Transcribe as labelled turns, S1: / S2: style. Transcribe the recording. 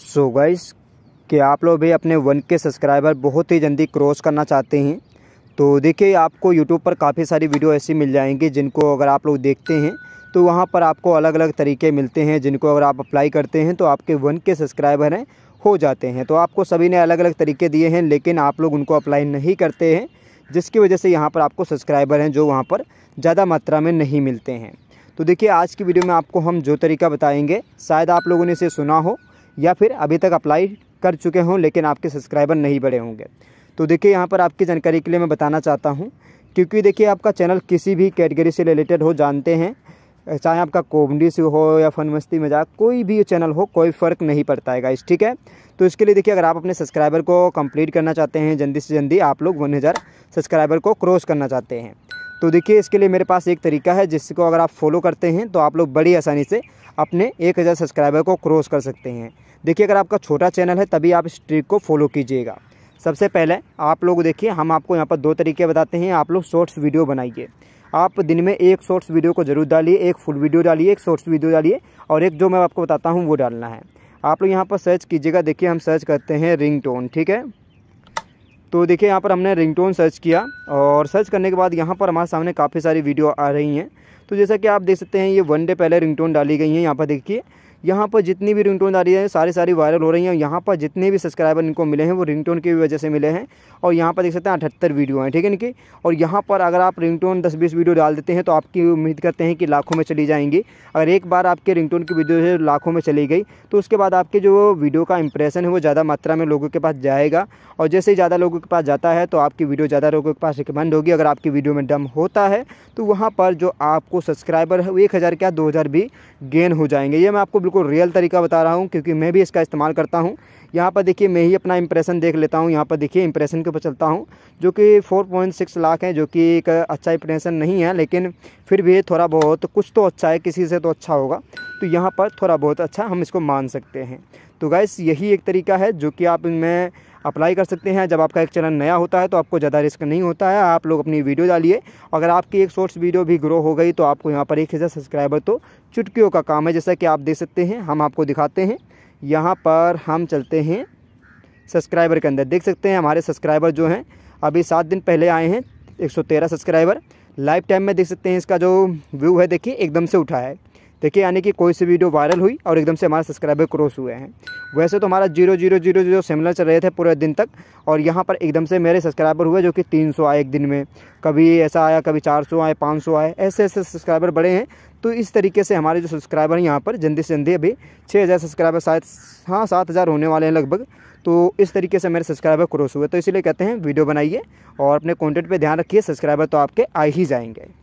S1: सो so guys कि आप लोग भी अपने वन के सब्सक्राइबर बहुत ही जल्दी क्रॉस करना चाहते हैं तो देखिए आपको यूट्यूब पर काफ़ी सारी वीडियो ऐसी मिल जाएंगी जिनको अगर आप लोग देखते हैं तो वहाँ पर आपको अलग अलग तरीके मिलते हैं जिनको अगर आप अप्लाई करते हैं तो आपके वन के सब्सक्राइबर हैं हो जाते हैं तो आपको सभी ने अलग अलग तरीके दिए हैं लेकिन आप लोग उनको अप्लाई नहीं करते हैं जिसकी वजह से यहाँ पर आपको सब्सक्राइबर हैं जो वहाँ पर ज़्यादा मात्रा में नहीं मिलते हैं तो देखिए आज की वीडियो में आपको हम जो तरीका बताएंगे शायद आप लोगों ने इसे सुना हो या फिर अभी तक अप्लाई कर चुके हों लेकिन आपके सब्सक्राइबर नहीं बढ़े होंगे तो देखिए यहाँ पर आपकी जानकारी के लिए मैं बताना चाहता हूँ क्योंकि देखिए आपका चैनल किसी भी कैटेगरी से रिलेटेड हो जानते हैं चाहे आपका कॉमेडी से हो या फन मस्ती मजाक कोई भी चैनल हो कोई फ़र्क नहीं पड़ता है इस ठीक है तो इसके लिए देखिए अगर आप अपने सब्सक्राइबर को कंप्लीट करना चाहते हैं जल्दी से जल्दी आप लोग वन हज़ार सब्सक्राइबर को क्रॉस करना चाहते हैं तो देखिए इसके लिए मेरे पास एक तरीका है जिसको अगर आप फॉलो करते हैं तो आप लोग बड़ी आसानी से अपने एक हज़ार सब्सक्राइबर को क्रॉस कर सकते हैं देखिए अगर आपका छोटा चैनल है तभी आप इस ट्रिक को फॉलो कीजिएगा सबसे पहले आप लोग देखिए हम आपको यहाँ पर दो तरीके बताते हैं आप लोग शॉर्ट्स वीडियो बनाइए आप दिन में एक शॉर्ट्स वीडियो को जरूर डालिए एक फुल वीडियो डालिए एक शॉर्ट्स वीडियो डालिए और एक जो मैं आपको बताता हूँ वो डालना है आप लोग यहाँ पर सर्च कीजिएगा देखिए हम सर्च करते हैं रिंग टोन ठीक है तो देखिए यहाँ पर हमने रिंगटोन सर्च किया और सर्च करने के बाद यहाँ पर हमारे सामने काफ़ी सारी वीडियो आ रही हैं तो जैसा कि आप देख सकते हैं ये वन डे पहले रिंगटोन डाली गई हैं यहाँ पर देखिए यहाँ पर जितनी भी रिंगटोन आ रही है सारी सारी वायरल हो रही हैं यहाँ पर जितने भी सब्सक्राइबर इनको मिले हैं वो रिंगटोन की वजह से मिले हैं और यहाँ पर देख सकते हैं अठहत्तर वीडियो हैं ठीक है इनकी और यहाँ पर अगर आप रिंगटोन दस बीस वीडियो डाल देते हैं तो आपकी उम्मीद करते हैं कि लाखों में चली जाएंगी अगर एक बार आपके रिंगटोन की वीडियो लाखों में चली गई तो उसके बाद आपके जो वीडियो का इंप्रेशन है वो ज़्यादा मात्रा में लोगों के पास जाएगा और जैसे ही ज़्यादा लोगों के पास जाता है तो आपकी वीडियो ज़्यादा लोगों के पास रिकमेंड होगी अगर आपकी वीडियो में डम होता है तो वहाँ पर जो आपको सब्सक्राइबर है वो एक हज़ार क्या दो हज़ार भी गेन हो जाएंगे ये मैं आपको बिल्कुल रियल तरीका बता रहा हूँ क्योंकि मैं भी इसका इस्तेमाल करता हूँ यहाँ पर देखिए मैं ही अपना इंप्रेशन देख लेता हूँ यहाँ पर देखिए इंप्रेशन के ऊपर चलता हूँ जो कि 4.6 लाख है जो कि एक अच्छा इंप्रेशन नहीं है लेकिन फिर भी थोड़ा बहुत कुछ तो अच्छा है किसी से तो अच्छा होगा तो यहाँ पर थोड़ा बहुत अच्छा हम इसको मान सकते हैं तो गैस यही एक तरीका है जो कि आप मैं अप्लाई कर सकते हैं जब आपका एक चैनल नया होता है तो आपको ज़्यादा रिस्क नहीं होता है आप लोग अपनी वीडियो डालिए अगर आपकी एक शॉर्ट्स वीडियो भी ग्रो हो गई तो आपको यहाँ पर एक हज़ार सब्सक्राइबर तो चुटकियों का काम है जैसा कि आप देख सकते हैं हम आपको दिखाते हैं यहाँ पर हम चलते हैं सब्सक्राइबर के अंदर देख सकते हैं हमारे सब्सक्राइबर जो हैं अभी सात दिन पहले आए हैं 113 सब्सक्राइबर लाइव टाइम में देख सकते हैं इसका जो व्यू है देखिए एकदम से उठा है देखिए यानी कि कोई सी वीडियो वायरल हुई और एकदम से हमारे सब्सक्राइबर क्रॉस हुए हैं वैसे तो हमारा zero zero zero zero similar चल रहे थे पूरे दिन तक और यहाँ पर एकदम से मेरे सब्सक्राइबर हुए जो कि तीन सौ आए एक दिन में कभी ऐसा आया कभी चार सौ आए पाँच सौ आए ऐसे ऐसे सब्सक्राइबर बढ़े हैं तो इस तरीके से हमारे जो सब्सक्राइबर हैं यहाँ पर जल्दी से जल्दी अभी छः हज़ार सब्सक्राइबर शायद हाँ सात हज़ार होने वाले हैं लगभग तो इस तरीके से मेरे सब्सक्राइबर क्रॉस हुए तो इसीलिए कहते हैं वीडियो बनाइए और अपने कॉन्टेंट पर ध्यान रखिए सब्सक्राइबर तो आपके आ ही जाएंगे